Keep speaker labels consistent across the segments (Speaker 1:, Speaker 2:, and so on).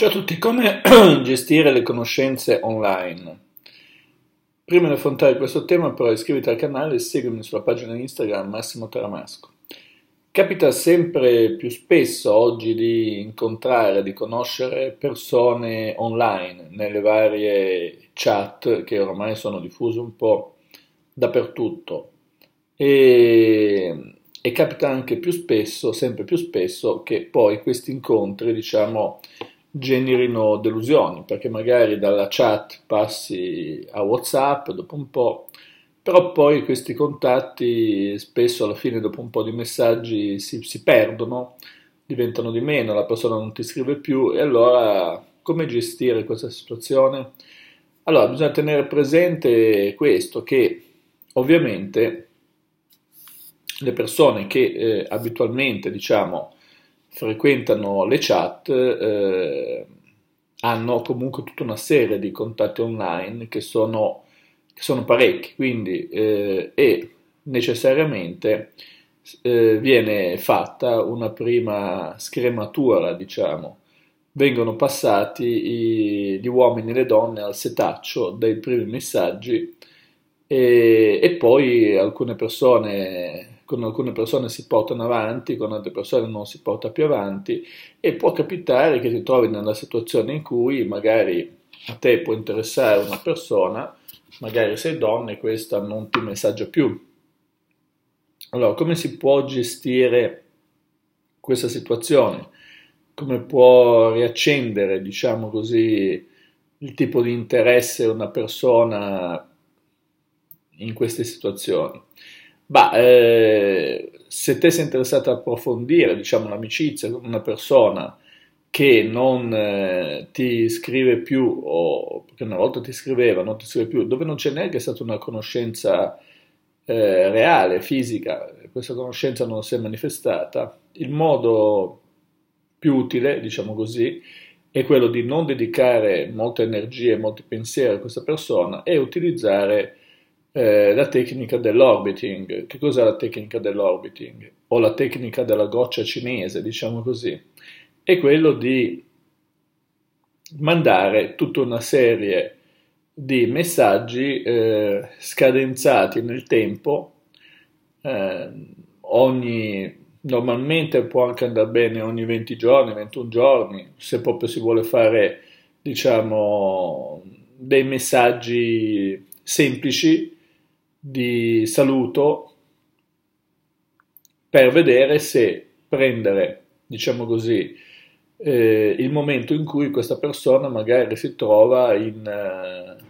Speaker 1: Ciao a tutti, come gestire le conoscenze online? Prima di affrontare questo tema però iscriviti al canale e seguimi sulla pagina Instagram Massimo Taramasco. Capita sempre più spesso oggi di incontrare, di conoscere persone online nelle varie chat che ormai sono diffuse un po' dappertutto e, e capita anche più spesso, sempre più spesso, che poi questi incontri diciamo generino delusioni, perché magari dalla chat passi a WhatsApp dopo un po', però poi questi contatti spesso alla fine dopo un po' di messaggi si, si perdono, diventano di meno, la persona non ti scrive più e allora come gestire questa situazione? Allora bisogna tenere presente questo, che ovviamente le persone che eh, abitualmente diciamo frequentano le chat, eh, hanno comunque tutta una serie di contatti online che sono, che sono parecchi, quindi eh, e necessariamente eh, viene fatta una prima scrematura, diciamo. Vengono passati i, gli uomini e le donne al setaccio dei primi messaggi e, e poi alcune persone con alcune persone si portano avanti, con altre persone non si porta più avanti e può capitare che ti trovi nella situazione in cui magari a te può interessare una persona, magari sei donna e questa non ti messaggia più. Allora, come si può gestire questa situazione? Come può riaccendere, diciamo così, il tipo di interesse una persona in queste situazioni? Ma eh, se te sei interessato a approfondire, diciamo, un'amicizia con una persona che non eh, ti scrive più, o che una volta ti scriveva, non ti scrive più, dove non c'è neanche stata una conoscenza eh, reale, fisica, questa conoscenza non si è manifestata, il modo più utile, diciamo così, è quello di non dedicare molte energie, molti pensieri a questa persona e utilizzare eh, la tecnica dell'orbiting. Che cos'è la tecnica dell'orbiting? O la tecnica della goccia cinese, diciamo così. È quello di mandare tutta una serie di messaggi eh, scadenzati nel tempo, eh, ogni, normalmente può anche andare bene ogni 20 giorni, 21 giorni, se proprio si vuole fare diciamo dei messaggi semplici di saluto per vedere se prendere, diciamo così, eh, il momento in cui questa persona magari si trova in eh,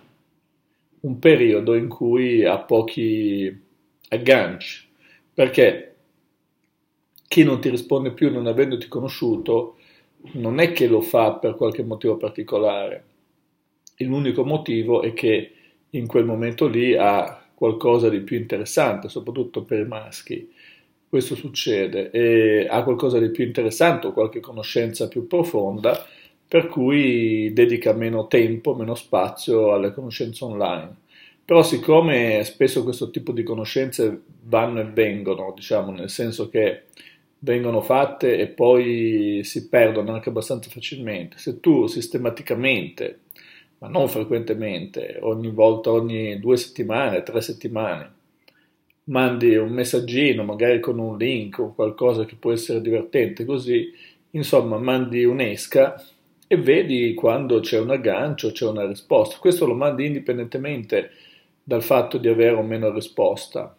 Speaker 1: un periodo in cui ha pochi agganci, perché chi non ti risponde più non avendoti conosciuto non è che lo fa per qualche motivo particolare, l'unico motivo è che in quel momento lì ha qualcosa di più interessante, soprattutto per i maschi. Questo succede e ha qualcosa di più interessante o qualche conoscenza più profonda, per cui dedica meno tempo, meno spazio alle conoscenze online. Però siccome spesso questo tipo di conoscenze vanno e vengono, diciamo, nel senso che vengono fatte e poi si perdono anche abbastanza facilmente, se tu sistematicamente ma non frequentemente, ogni volta, ogni due settimane, tre settimane. Mandi un messaggino, magari con un link o qualcosa che può essere divertente, così insomma mandi un'esca e vedi quando c'è un aggancio, c'è una risposta. Questo lo mandi indipendentemente dal fatto di avere o meno risposta.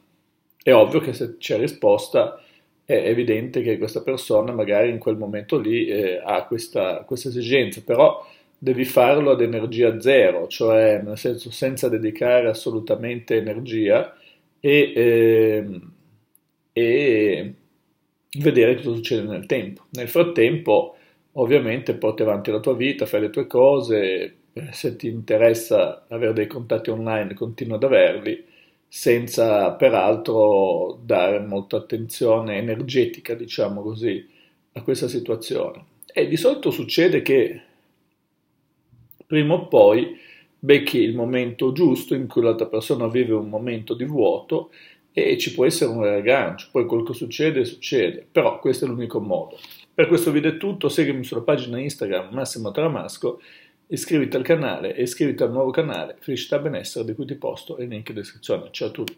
Speaker 1: È ovvio che se c'è risposta è evidente che questa persona magari in quel momento lì eh, ha questa, questa esigenza, però devi farlo ad energia zero, cioè nel senso senza dedicare assolutamente energia e, eh, e vedere cosa succede nel tempo. Nel frattempo, ovviamente, porti avanti la tua vita, fai le tue cose, eh, se ti interessa avere dei contatti online, continua ad averli, senza peraltro dare molta attenzione energetica, diciamo così, a questa situazione. E di solito succede che prima o poi becchi il momento giusto in cui l'altra persona vive un momento di vuoto e ci può essere un raggancio, poi quel che succede succede, però questo è l'unico modo. Per questo video è tutto, seguimi sulla pagina Instagram Massimo Tramasco, iscriviti al canale e iscriviti al nuovo canale Felicità Benessere di cui ti posto il link in descrizione. Ciao a tutti!